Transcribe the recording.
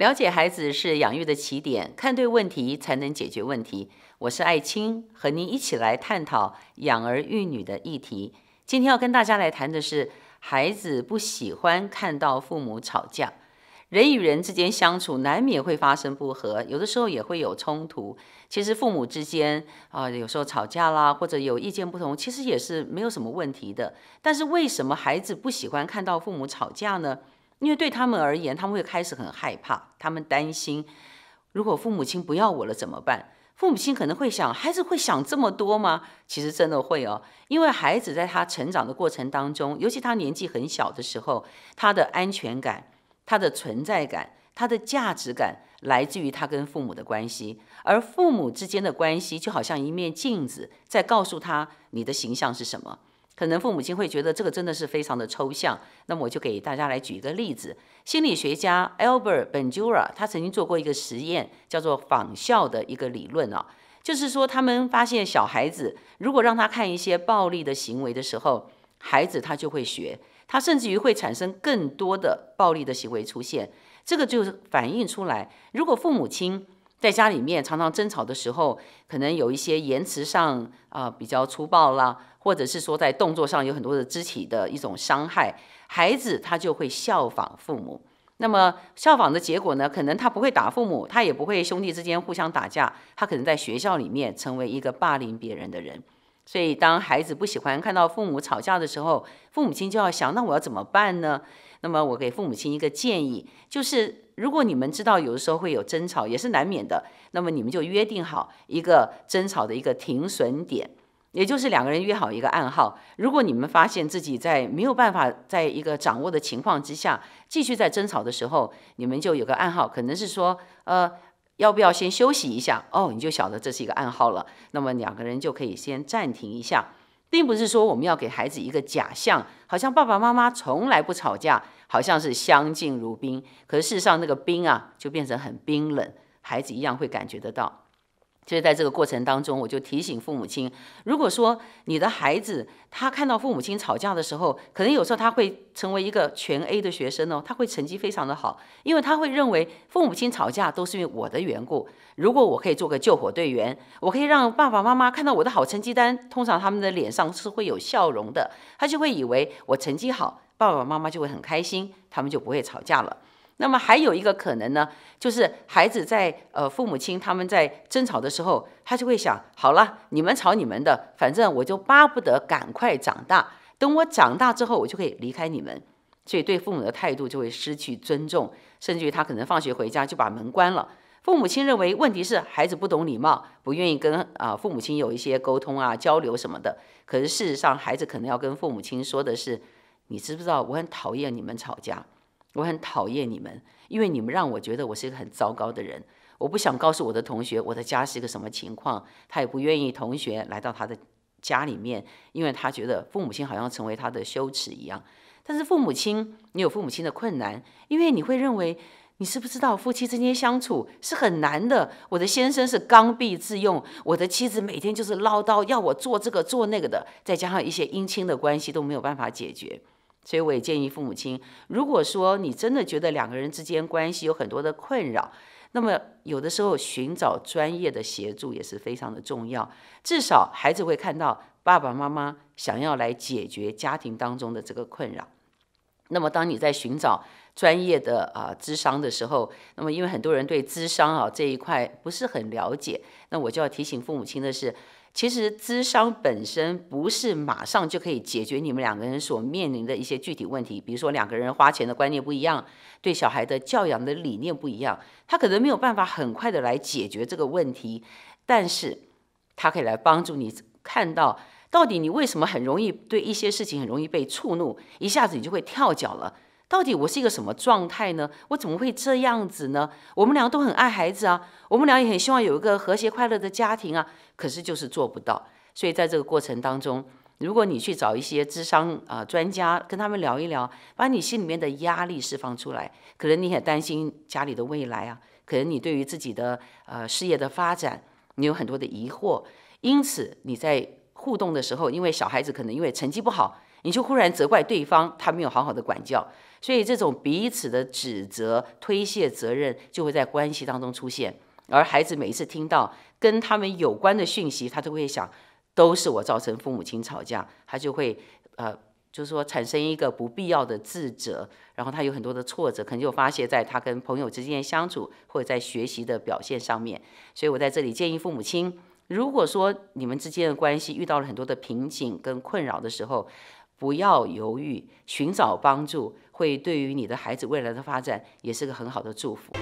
了解孩子是养育的起点，看对问题才能解决问题。我是艾青，和您一起来探讨养儿育女的议题。今天要跟大家来谈的是，孩子不喜欢看到父母吵架。人与人之间相处难免会发生不和，有的时候也会有冲突。其实父母之间啊，有时候吵架啦，或者有意见不同，其实也是没有什么问题的。但是为什么孩子不喜欢看到父母吵架呢？因为对他们而言，他们会开始很害怕，他们担心如果父母亲不要我了怎么办？父母亲可能会想，孩子会想这么多吗？其实真的会哦，因为孩子在他成长的过程当中，尤其他年纪很小的时候，他的安全感、他的存在感、他的价值感，来自于他跟父母的关系，而父母之间的关系就好像一面镜子，在告诉他你的形象是什么。可能父母亲会觉得这个真的是非常的抽象，那么我就给大家来举一个例子。心理学家 Albert Bandura 他曾经做过一个实验，叫做仿效的一个理论啊，就是说他们发现小孩子如果让他看一些暴力的行为的时候，孩子他就会学，他甚至于会产生更多的暴力的行为出现。这个就反映出来，如果父母亲在家里面常常争吵的时候，可能有一些言辞上啊比较粗暴啦。或者是说在动作上有很多的肢体的一种伤害，孩子他就会效仿父母。那么效仿的结果呢，可能他不会打父母，他也不会兄弟之间互相打架，他可能在学校里面成为一个霸凌别人的人。所以当孩子不喜欢看到父母吵架的时候，父母亲就要想：那我要怎么办呢？那么我给父母亲一个建议，就是如果你们知道有的时候会有争吵，也是难免的，那么你们就约定好一个争吵的一个停损点。也就是两个人约好一个暗号，如果你们发现自己在没有办法在一个掌握的情况之下继续在争吵的时候，你们就有个暗号，可能是说，呃，要不要先休息一下？哦，你就晓得这是一个暗号了。那么两个人就可以先暂停一下，并不是说我们要给孩子一个假象，好像爸爸妈妈从来不吵架，好像是相敬如宾，可是事实上那个“冰啊，就变成很冰冷，孩子一样会感觉得到。所以在这个过程当中，我就提醒父母亲：如果说你的孩子他看到父母亲吵架的时候，可能有时候他会成为一个全 A 的学生哦，他会成绩非常的好，因为他会认为父母亲吵架都是因为我的缘故。如果我可以做个救火队员，我可以让爸爸妈妈看到我的好成绩单，通常他们的脸上是会有笑容的。他就会以为我成绩好，爸爸妈妈就会很开心，他们就不会吵架了。那么还有一个可能呢，就是孩子在呃父母亲他们在争吵的时候，他就会想好了，你们吵你们的，反正我就巴不得赶快长大，等我长大之后，我就可以离开你们，所以对父母的态度就会失去尊重，甚至于他可能放学回家就把门关了。父母亲认为问题是孩子不懂礼貌，不愿意跟啊父母亲有一些沟通啊交流什么的。可是事实上，孩子可能要跟父母亲说的是，你知不知道我很讨厌你们吵架。我很讨厌你们，因为你们让我觉得我是一个很糟糕的人。我不想告诉我的同学我的家是一个什么情况，他也不愿意同学来到他的家里面，因为他觉得父母亲好像成为他的羞耻一样。但是父母亲，你有父母亲的困难，因为你会认为你是不知道夫妻之间相处是很难的。我的先生是刚愎自用，我的妻子每天就是唠叨，要我做这个做那个的，再加上一些姻亲的关系都没有办法解决。所以我也建议父母亲，如果说你真的觉得两个人之间关系有很多的困扰，那么有的时候寻找专业的协助也是非常的重要。至少孩子会看到爸爸妈妈想要来解决家庭当中的这个困扰。那么当你在寻找专业的啊智商的时候，那么因为很多人对智商啊这一块不是很了解，那我就要提醒父母亲的是。其实，智商本身不是马上就可以解决你们两个人所面临的一些具体问题。比如说，两个人花钱的观念不一样，对小孩的教养的理念不一样，他可能没有办法很快的来解决这个问题。但是，他可以来帮助你看到，到底你为什么很容易对一些事情很容易被触怒，一下子你就会跳脚了。到底我是一个什么状态呢？我怎么会这样子呢？我们俩都很爱孩子啊，我们俩也很希望有一个和谐快乐的家庭啊，可是就是做不到。所以在这个过程当中，如果你去找一些智商啊专家跟他们聊一聊，把你心里面的压力释放出来。可能你很担心家里的未来啊，可能你对于自己的呃事业的发展，你有很多的疑惑。因此你在。互动的时候，因为小孩子可能因为成绩不好，你就忽然责怪对方他没有好好的管教，所以这种彼此的指责、推卸责任就会在关系当中出现。而孩子每一次听到跟他们有关的讯息，他都会想，都是我造成父母亲吵架，他就会呃，就是说产生一个不必要的自责，然后他有很多的挫折，可能就发泄在他跟朋友之间相处，或者在学习的表现上面。所以我在这里建议父母亲。如果说你们之间的关系遇到了很多的瓶颈跟困扰的时候，不要犹豫，寻找帮助，会对于你的孩子未来的发展也是个很好的祝福。